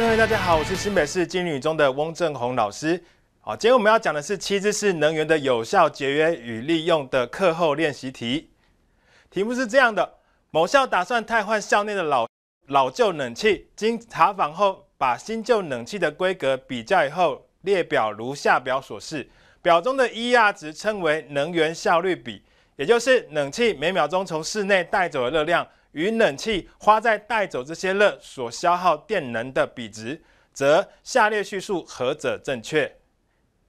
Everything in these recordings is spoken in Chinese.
各位大家好，我是新北市金吕中的翁正宏老师。好，今天我们要讲的是七知识能源的有效节约与利用的课后练习题。题目是这样的：某校打算汰换校内的老老旧冷气，经查访后，把新旧冷气的规格比较以后，列表如下表所示。表中的 E 压值称为能源效率比，也就是冷气每秒钟从室内带走的热量。与冷气花在带走这些热所消耗电能的比值，则下列叙述何者正确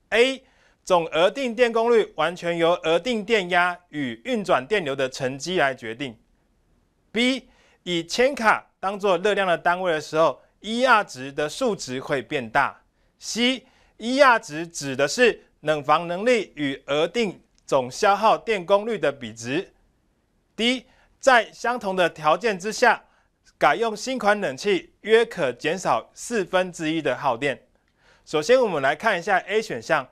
？A. 总额定电功率完全由额定电压与运转电流的乘积来决定。B. 以千卡当做热量的单位的时候，一压值的数值会变大。C. 一压值指的是冷房能力与额定总消耗电功率的比值。D. 在相同的条件之下，改用新款冷气，约可减少四分之一的耗电。首先，我们来看一下 A 选项。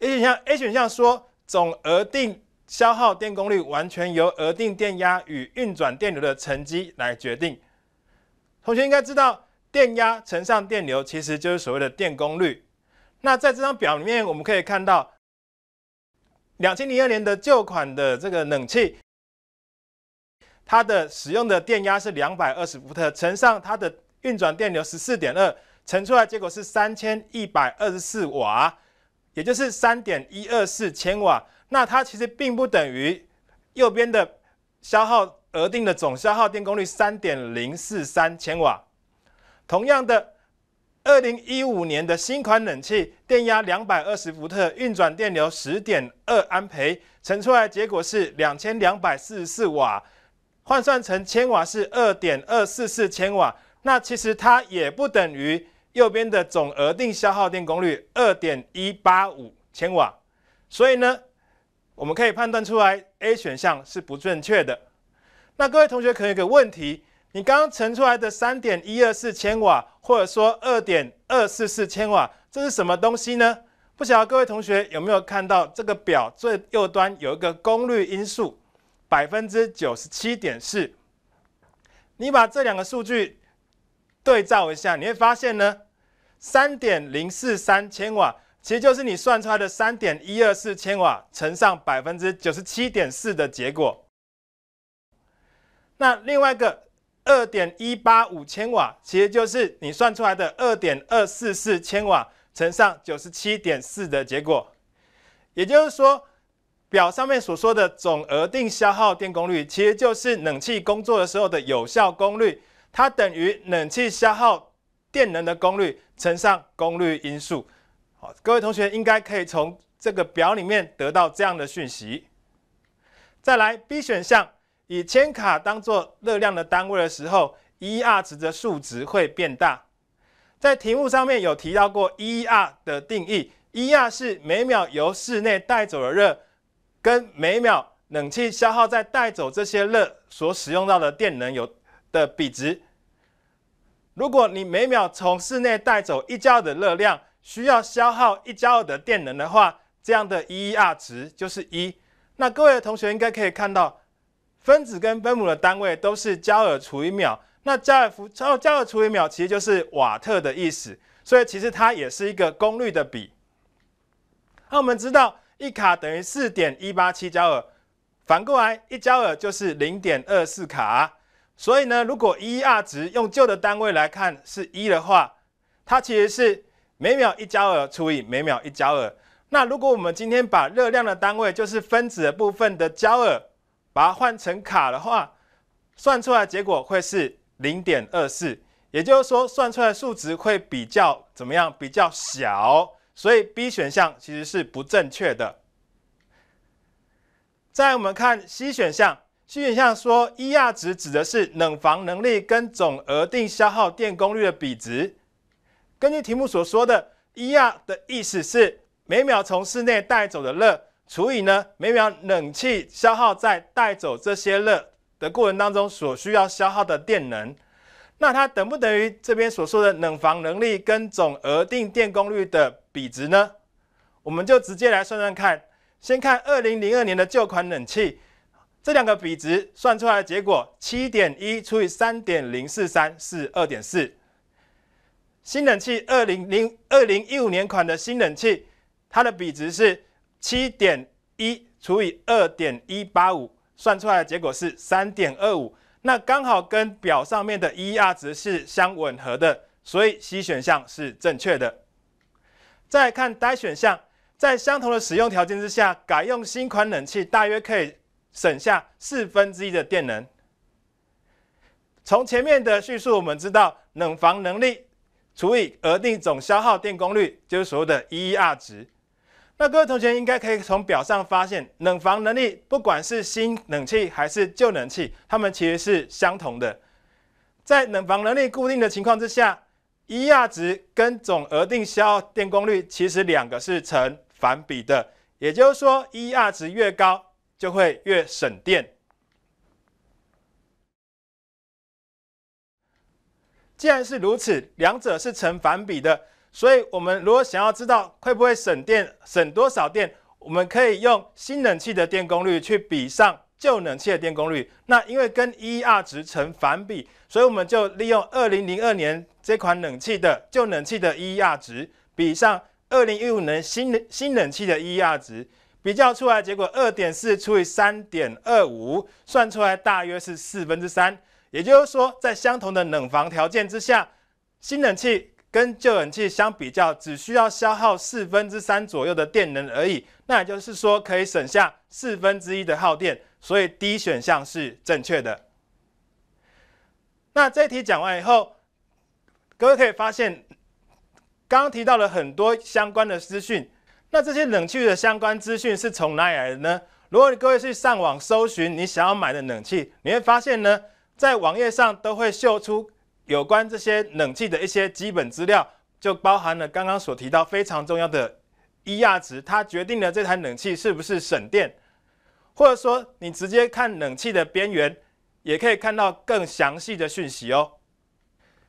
A 选项，A 选项说，总额定消耗电功率完全由额定电压与运转电流的乘积来决定。同学应该知道，电压乘上电流其实就是所谓的电功率。那在这张表里面，我们可以看到，两千零二年的旧款的这个冷气。它的使用的电压是两百二十伏特，乘上它的运转电流十四点二，乘出来结果是三千一百二十四瓦，也就是三点一二四千瓦。那它其实并不等于右边的消耗额定的总消耗电功率三点零四三千瓦。同样的，二零一五年的新款冷气，电压两百二十伏特，运转电流十点二安培，乘出来结果是两千两百四十四瓦。换算成千瓦是二点二四四千瓦，那其实它也不等于右边的总额定消耗电功率二点一八五千瓦，所以呢，我们可以判断出来 A 选项是不正确的。那各位同学可能有个问题，你刚刚乘出来的三点一二四千瓦，或者说二点二四四千瓦，这是什么东西呢？不晓得各位同学有没有看到这个表最右端有一个功率因素？百分之九十七点四，你把这两个数据对照一下，你会发现呢，三点零四三千瓦其实就是你算出来的三点一二四千瓦乘上百分之九十七点四的结果。那另外一个二点一八五千瓦其实就是你算出来的二点二四四千瓦乘上九十七点四的结果，也就是说。表上面所说的总额定消耗电功率，其实就是冷气工作的时候的有效功率，它等于冷气消耗电能的功率乘上功率因数。好，各位同学应该可以从这个表里面得到这样的讯息。再来，B 选项，以千卡当做热量的单位的时候，ER 值的数值会变大。在题目上面有提到过 ER 的定义，ER 是每秒由室内带走的热。跟每秒冷气消耗在带走这些热所使用到的电能有的比值。如果你每秒从室内带走一焦二的热量，需要消耗一焦二的电能的话，这样的一 ER 值就是一。那各位同学应该可以看到，分子跟分母的单位都是焦耳除以秒。那焦耳除焦焦耳除以秒其实就是瓦特的意思，所以其实它也是一个功率的比。那我们知道。一卡等于四点一八七焦耳，反过来一焦耳就是零点二四卡。所以呢，如果 E R 值用旧的单位来看是一的话，它其实是每秒一焦耳除以每秒一焦耳。那如果我们今天把热量的单位就是分子的部分的焦耳，把它换成卡的话，算出来结果会是零点二四，也就是说算出来数值会比较怎么样？比较小。所以 B 选项其实是不正确的。再我们看 C 选项，C 选项说，一亚值指的是冷房能力跟总额定消耗电功率的比值。根据题目所说的，一亚的意思是每秒从室内带走的热除以呢每秒冷气消耗在带走这些热的过程当中所需要消耗的电能。那它等不等于这边所说的冷房能力跟总额定电功率的比值呢？我们就直接来算算看。先看二零零二年的旧款冷气，这两个比值算出来的结果七点一除以三点零四三是二点四。新冷气二零零二零一五年款的新冷气，它的比值是七点一除以二点一八五，算出来的结果是三点二五。那刚好跟表上面的 EER 值是相吻合的，所以 C 选项是正确的。再看 D 选项，在相同的使用条件之下，改用新款冷气，大约可以省下四分之一的电能。从前面的叙述，我们知道冷房能力除以额定总消耗电功率，就是所谓的 EER 值。那各位同学应该可以从表上发现，冷房能力不管是新冷气还是旧冷气，它们其实是相同的。在冷房能力固定的情况之下一压值跟总额定消耗电功率其实两个是成反比的，也就是说一压值越高，就会越省电。既然是如此，两者是成反比的。所以，我们如果想要知道会不会省电、省多少电，我们可以用新冷气的电功率去比上旧冷气的电功率。那因为跟 ER 值成反比，所以我们就利用二零零二年这款冷气的旧冷气的 ER 值，比上二零一五年新新冷气的 ER 值，比较出来结果二点四除以三点二五，算出来大约是四分之三。也就是说，在相同的冷房条件之下，新冷气。跟旧冷气相比较，只需要消耗四分之三左右的电能而已，那也就是说可以省下四分之一的耗电，所以 D 选项是正确的。那这题讲完以后，各位可以发现，刚刚提到了很多相关的资讯，那这些冷气的相关资讯是从哪里来的呢？如果各位去上网搜寻你想要买的冷气，你会发现呢，在网页上都会秀出。有关这些冷气的一些基本资料，就包含了刚刚所提到非常重要的一压值，它决定了这台冷气是不是省电，或者说你直接看冷气的边缘，也可以看到更详细的讯息哦。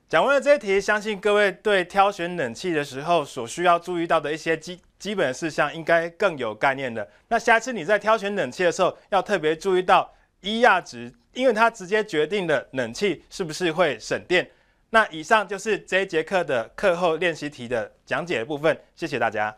讲完了这些题，相信各位对挑选冷气的时候所需要注意到的一些基基本事项，应该更有概念了。那下次你在挑选冷气的时候，要特别注意到。一压值，因为它直接决定了冷气是不是会省电。那以上就是这一节课的课后练习题的讲解部分，谢谢大家。